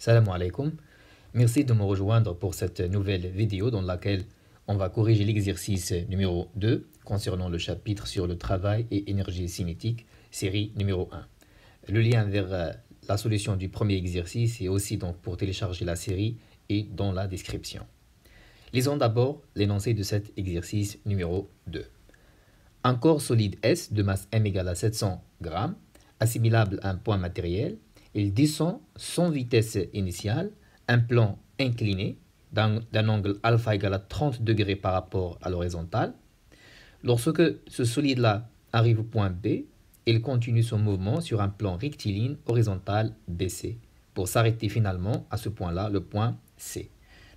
Salam alaikum. Merci de me rejoindre pour cette nouvelle vidéo dans laquelle on va corriger l'exercice numéro 2 concernant le chapitre sur le travail et énergie cinétique, série numéro 1. Le lien vers euh, la solution du premier exercice et aussi donc pour télécharger la série est dans la description. Lisons d'abord l'énoncé de cet exercice numéro 2. Un corps solide S de masse M égale à 700 g, assimilable à un point matériel, il descend sans vitesse initiale, un plan incliné d'un angle alpha égal à 30 degrés par rapport à l'horizontale. Lorsque ce solide-là arrive au point B, il continue son mouvement sur un plan rectiligne horizontal BC pour s'arrêter finalement à ce point-là, le point C.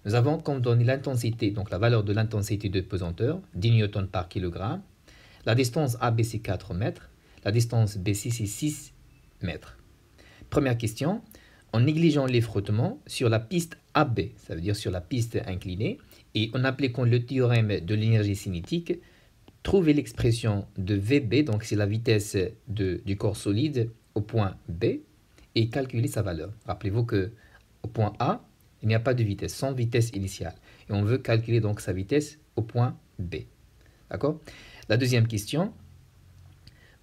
Nous avons comme donné l'intensité, donc la valeur de l'intensité de pesanteur, 10 N par kilogramme, la distance ABC 4 mètres, la distance BC 6 mètres. Première question, en négligeant les frottements sur la piste AB, ça veut dire sur la piste inclinée, et en appliquant le théorème de l'énergie cinétique, trouver l'expression de VB, donc c'est la vitesse du corps solide au point B, et calculer sa valeur. Rappelez-vous que au point A, il n'y a pas de vitesse, sans vitesse initiale. Et on veut calculer donc sa vitesse au point B. D'accord La deuxième question,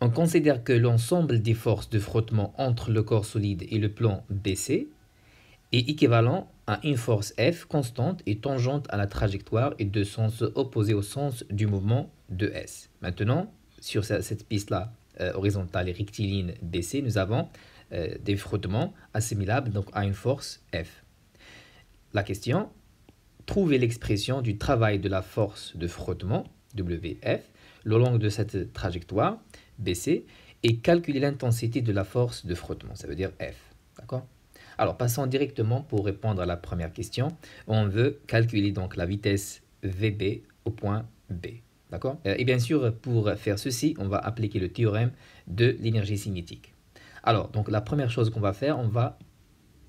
on considère que l'ensemble des forces de frottement entre le corps solide et le plan BC est équivalent à une force F constante et tangente à la trajectoire et de sens opposé au sens du mouvement de S. Maintenant, sur cette piste-là, euh, horizontale et rectiligne BC, nous avons euh, des frottements assimilables donc, à une force F. La question, trouver l'expression du travail de la force de frottement, WF, le long de cette trajectoire BC et calculer l'intensité de la force de frottement, ça veut dire F. D'accord Alors passons directement pour répondre à la première question. On veut calculer donc la vitesse VB au point B. D'accord euh, Et bien sûr, pour faire ceci, on va appliquer le théorème de l'énergie cinétique. Alors, donc la première chose qu'on va faire, on va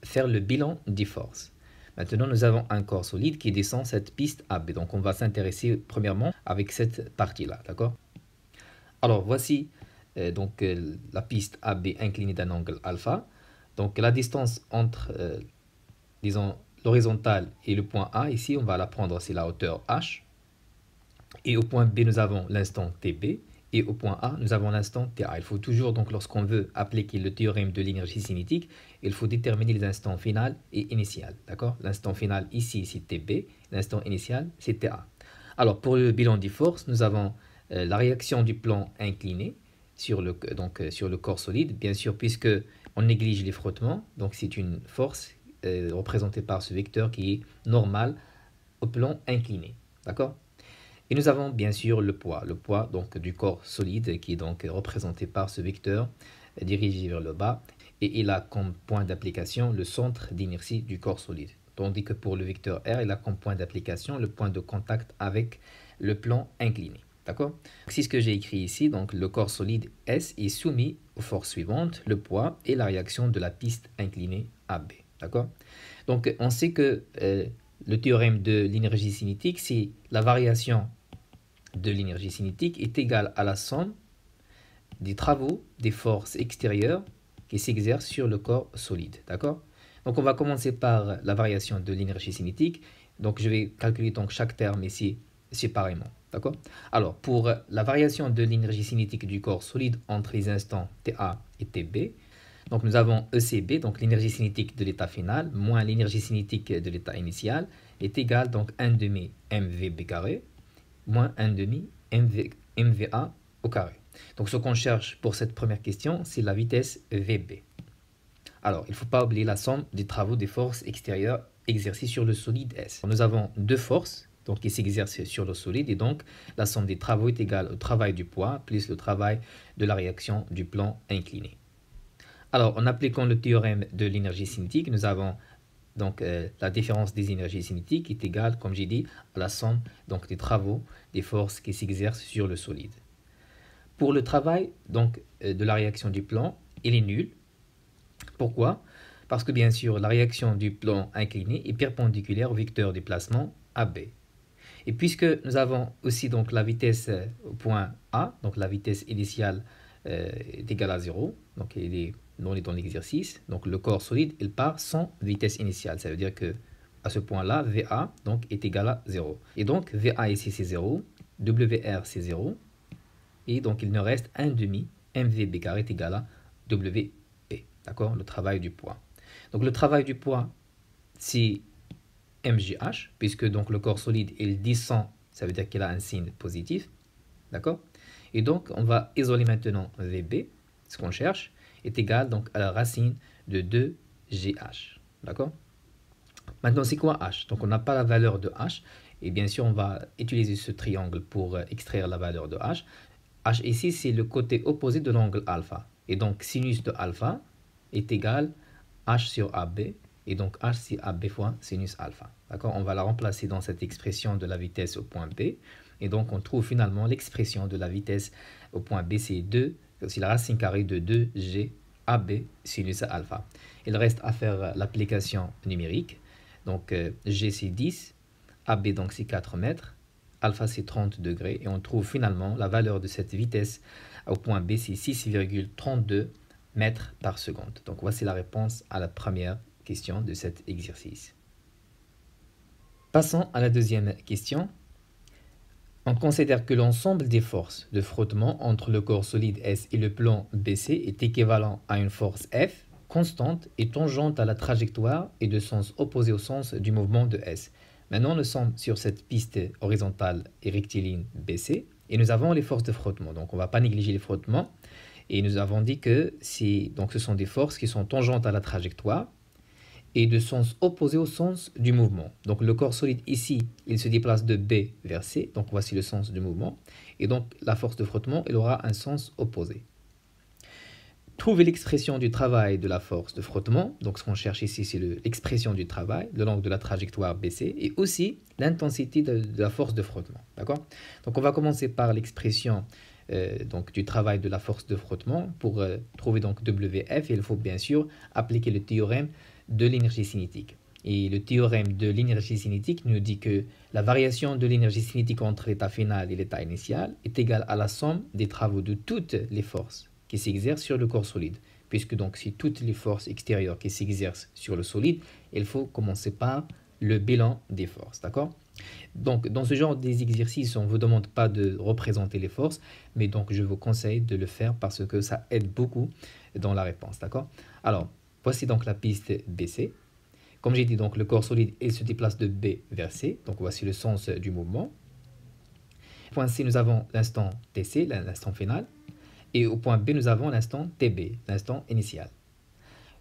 faire le bilan des forces. Maintenant, nous avons un corps solide qui descend cette piste AB. Donc, on va s'intéresser premièrement avec cette partie-là, d'accord Alors, voici euh, donc euh, la piste AB inclinée d'un angle alpha. Donc la distance entre, euh, disons, l'horizontale et le point A, ici on va la prendre, c'est la hauteur H. Et au point B, nous avons l'instant TB. Et au point A, nous avons l'instant TA. Il faut toujours, donc lorsqu'on veut appliquer le théorème de l'énergie cinétique, il faut déterminer les instants final et initial. D'accord L'instant final ici, c'est TB. L'instant initial, c'est TA. Alors pour le bilan des forces, nous avons la réaction du plan incliné sur le, donc, euh, sur le corps solide, bien sûr, puisque on néglige les frottements, donc c'est une force euh, représentée par ce vecteur qui est normal au plan incliné. D'accord Et nous avons bien sûr le poids, le poids donc du corps solide qui est donc représenté par ce vecteur euh, dirigé vers le bas et il a comme point d'application le centre d'inertie du corps solide. Tandis que pour le vecteur R, il a comme point d'application le point de contact avec le plan incliné. D'accord C'est ce que j'ai écrit ici. Donc, le corps solide S est soumis aux forces suivantes, le poids et la réaction de la piste inclinée AB. D'accord Donc, on sait que euh, le théorème de l'énergie cinétique, c'est la variation de l'énergie cinétique est égale à la somme des travaux des forces extérieures qui s'exercent sur le corps solide. D'accord Donc, on va commencer par la variation de l'énergie cinétique. Donc, je vais calculer donc chaque terme ici séparément. D'accord Alors, pour la variation de l'énergie cinétique du corps solide entre les instants TA et TB, donc nous avons ECB, donc l'énergie cinétique de l'état final, moins l'énergie cinétique de l'état initial, est égal donc 1 demi MVB carré, moins 1 demi MV, MVA au carré. Donc ce qu'on cherche pour cette première question, c'est la vitesse VB. Alors, il ne faut pas oublier la somme des travaux des forces extérieures exercées sur le solide S. Nous avons deux forces, qui s'exerce sur le solide. Et donc, la somme des travaux est égale au travail du poids plus le travail de la réaction du plan incliné. Alors, en appliquant le théorème de l'énergie cinétique, nous avons donc euh, la différence des énergies cinétiques est égale, comme j'ai dit, à la somme donc, des travaux des forces qui s'exercent sur le solide. Pour le travail donc euh, de la réaction du plan, il est nul. Pourquoi Parce que bien sûr, la réaction du plan incliné est perpendiculaire au vecteur déplacement AB. Et puisque nous avons aussi donc la vitesse au euh, point A, donc la vitesse initiale euh, est égale à 0, donc il on est dans l'exercice, donc le corps solide, il part sans vitesse initiale. Ça veut dire que à ce point-là, VA donc, est égal à 0. Et donc VA ici c'est 0, WR c'est 0, et donc il ne reste 1 demi, MVB carré est égal à WP, d'accord Le travail du poids. Donc le travail du poids, si mgh, puisque donc le corps solide il descend, ça veut dire qu'il a un signe positif, d'accord Et donc on va isoler maintenant VB, ce qu'on cherche, est égal donc à la racine de 2GH, d'accord Maintenant c'est quoi H Donc on n'a pas la valeur de H, et bien sûr on va utiliser ce triangle pour euh, extraire la valeur de H. H ici c'est le côté opposé de l'angle alpha, et donc sinus de alpha est égal à H sur AB et donc h c'est AB fois sinus alpha. D'accord On va la remplacer dans cette expression de la vitesse au point B. Et donc on trouve finalement l'expression de la vitesse au point B, c'est 2, c'est la racine carrée de 2g AB sinus alpha. Il reste à faire l'application numérique. Donc euh, G c'est 10, AB donc c'est 4 mètres, alpha c'est 30 degrés et on trouve finalement la valeur de cette vitesse au point B c'est 6,32 mètres par seconde. Donc voici la réponse à la première question de cet exercice. Passons à la deuxième question. On considère que l'ensemble des forces de frottement entre le corps solide S et le plan BC est équivalent à une force F constante et tangente à la trajectoire et de sens opposé au sens du mouvement de S. Maintenant, nous sommes sur cette piste horizontale et rectiligne BC et nous avons les forces de frottement. Donc, on ne va pas négliger les frottements. Et nous avons dit que donc ce sont des forces qui sont tangentes à la trajectoire et de sens opposé au sens du mouvement. Donc le corps solide ici, il se déplace de B vers C, donc voici le sens du mouvement. Et donc la force de frottement, elle aura un sens opposé. Trouver l'expression du travail de la force de frottement, donc ce qu'on cherche ici, c'est l'expression du travail, le long de la trajectoire BC, et aussi l'intensité de, la force de frottement. D'accord Donc on va commencer par l'expression euh, du travail de la force de frottement pour euh, trouver donc WF il faut bien sûr appliquer le théorème de l'énergie cinétique. Et le théorème de l'énergie cinétique nous dit que la variation de l'énergie cinétique entre l'état final et l'état initial est égale à la somme des travaux de toutes les forces qui s'exercent sur le corps solide. Puisque donc si toutes les forces extérieures qui s'exercent sur le solide, il faut commencer par le bilan des forces, d'accord Donc dans ce genre d'exercice, on ne vous demande pas de représenter les forces, mais donc je vous conseille de le faire parce que ça aide beaucoup dans la réponse, d'accord Alors, Voici donc la piste BC. Comme j'ai dit, donc, le corps solide il se déplace de B vers C. Donc voici le sens du mouvement. Point C, nous avons l'instant TC, l'instant final. Et au point B, nous avons l'instant TB, l'instant initial.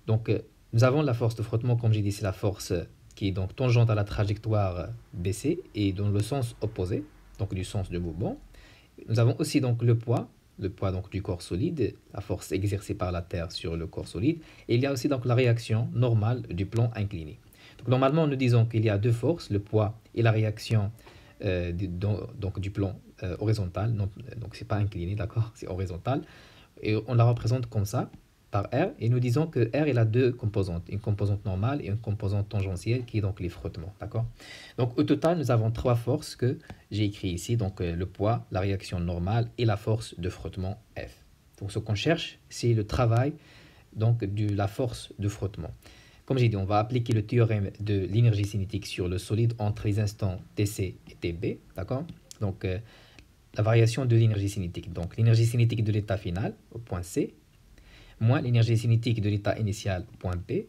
Donc euh, nous avons la force de frottement, comme j'ai dit, c'est la force qui est donc tangente à la trajectoire BC et dans le sens opposé, donc du sens du mouvement. Nous avons aussi donc le poids le poids donc du corps solide, la force exercée par la Terre sur le corps solide, et il y a aussi donc la réaction normale du plan incliné. Donc normalement, nous disons qu'il y a deux forces, le poids et la réaction euh, du, donc, du plan euh, horizontal, euh, donc c'est pas incliné, d'accord, c'est horizontal, et on la représente comme ça par R et nous disons que R a deux composantes, une composante normale et une composante tangentielle qui est donc les frottements, d'accord Donc au total, nous avons trois forces que j'ai écrit ici, donc euh, le poids, la réaction normale et la force de frottement F. Donc ce qu'on cherche, c'est le travail donc de la force de frottement. Comme j'ai dit, on va appliquer le théorème de l'énergie cinétique sur le solide entre les instants TC et TB, d'accord Donc euh, la variation de l'énergie cinétique. Donc l'énergie cinétique de l'état final au point C moins l'énergie cinétique de l'état initial, point P,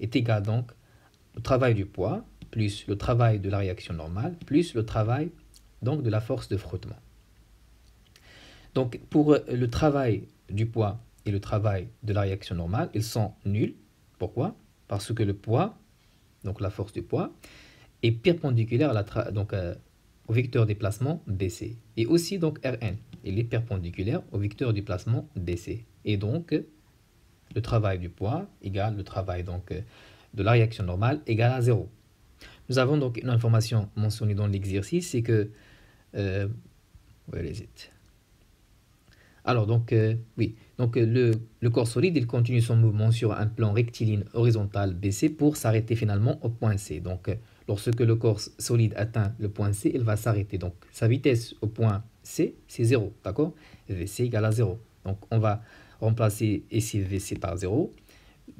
est égale donc au travail du poids, plus le travail de la réaction normale, plus le travail donc de la force de frottement. Donc pour euh, le travail du poids et le travail de la réaction normale, ils sont nuls. Pourquoi Parce que le poids, donc la force du poids, est perpendiculaire la donc, euh, au vecteur déplacement BC. Et aussi donc Rn, il est perpendiculaire au vecteur déplacement BC. Et donc le travail du poids égale le travail donc euh, de la réaction normale égale à zéro. Nous avons donc une information mentionnée dans l'exercice, c'est que... Euh, Alors donc, euh, oui, donc le, le, corps solide, il continue son mouvement sur un plan rectiligne horizontal BC pour s'arrêter finalement au point C. Donc lorsque le corps solide atteint le point C, il va s'arrêter. Donc sa vitesse au point C, c'est 0, d'accord VC égale à 0. Donc on va Remplacer SIVC par 0,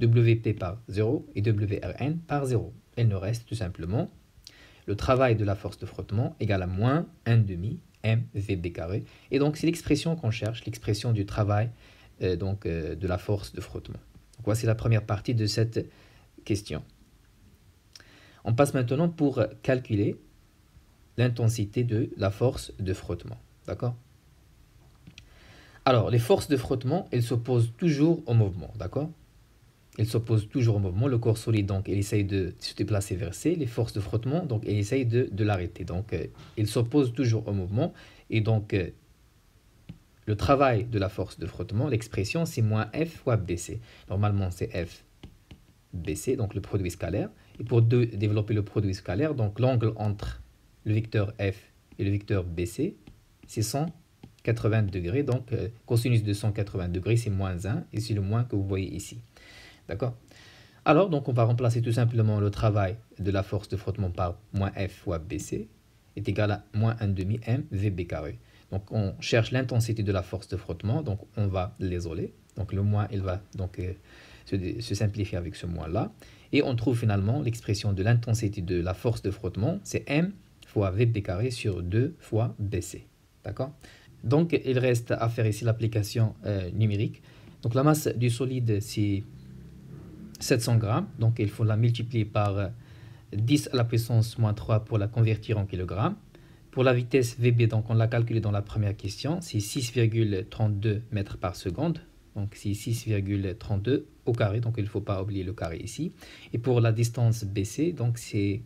WP par 0 et WRN par 0. Il nous reste tout simplement le travail de la force de frottement égale à moins 1,5 demi mvb carré. Et donc, c'est l'expression qu'on cherche, l'expression du travail euh, donc, euh, de la force de frottement. voici la première partie de cette question. On passe maintenant pour calculer l'intensité de la force de frottement. D'accord alors, les forces de frottement, elles s'opposent toujours au mouvement, d'accord Elles s'opposent toujours au mouvement. Le corps solide, donc, il essaye de se déplacer vers C. Les forces de frottement, donc, elles essaye de, l'arrêter. Donc, euh, elles s'opposent toujours au mouvement. Et donc, euh, le travail de la force de frottement, l'expression, c'est moins F fois BC. Normalement, c'est F BC, donc le produit scalaire. Et pour développer le produit scalaire, donc l'angle entre le vecteur F et le vecteur BC, c'est 100 degrés, donc euh, cosinus de 180 degrés, c'est moins 1, et c'est le moins que vous voyez ici. D'accord Alors, donc, on va remplacer tout simplement le travail de la force de frottement par moins F fois BC, est égal à moins demi m VB carré. Donc, on cherche l'intensité de la force de frottement, donc on va l'isoler. Donc, le moins, il va donc euh, se, simplifier avec ce moins-là. Et on trouve finalement l'expression de l'intensité de la force de frottement, c'est m fois VB carré sur 2 fois BC. D'accord donc, il reste à faire ici l'application euh, numérique. Donc, la masse du solide, c'est 700 grammes. Donc, il faut la multiplier par 10 euh, à la puissance moins 3 pour la convertir en kilogrammes. Pour la vitesse VB, donc on l'a calculé dans la première question, c'est 6,32 mètres par seconde. Donc c'est 6,32 au carré, donc il ne faut pas oublier le carré ici. Et pour la distance BC, donc c'est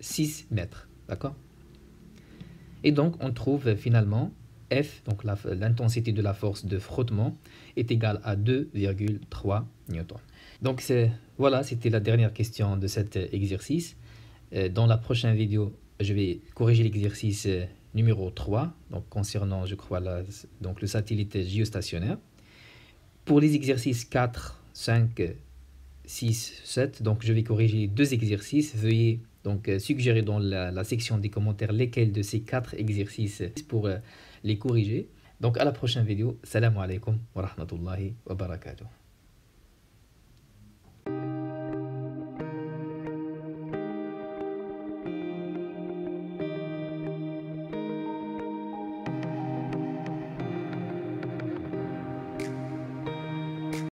6 mètres, d'accord et donc, on trouve euh, finalement F, donc euh, l'intensité de la force de frottement, est égale à 2,3 N. Donc voilà, c'était la dernière question de cet euh, exercice. Dans la prochaine vidéo, je vais corriger l'exercice numéro 3, donc concernant, je crois, la, donc le satellite géostationnaire. Pour les exercices 4, 5, 6, 7, donc je vais corriger deux exercices. Veuillez donc, euh, suggérez dans la, section des commentaires lesquels de ces quatre exercices pour euh, les corriger. Donc, à la prochaine vidéo. Salam alaikum wa rahmatullahi wa barakatuh.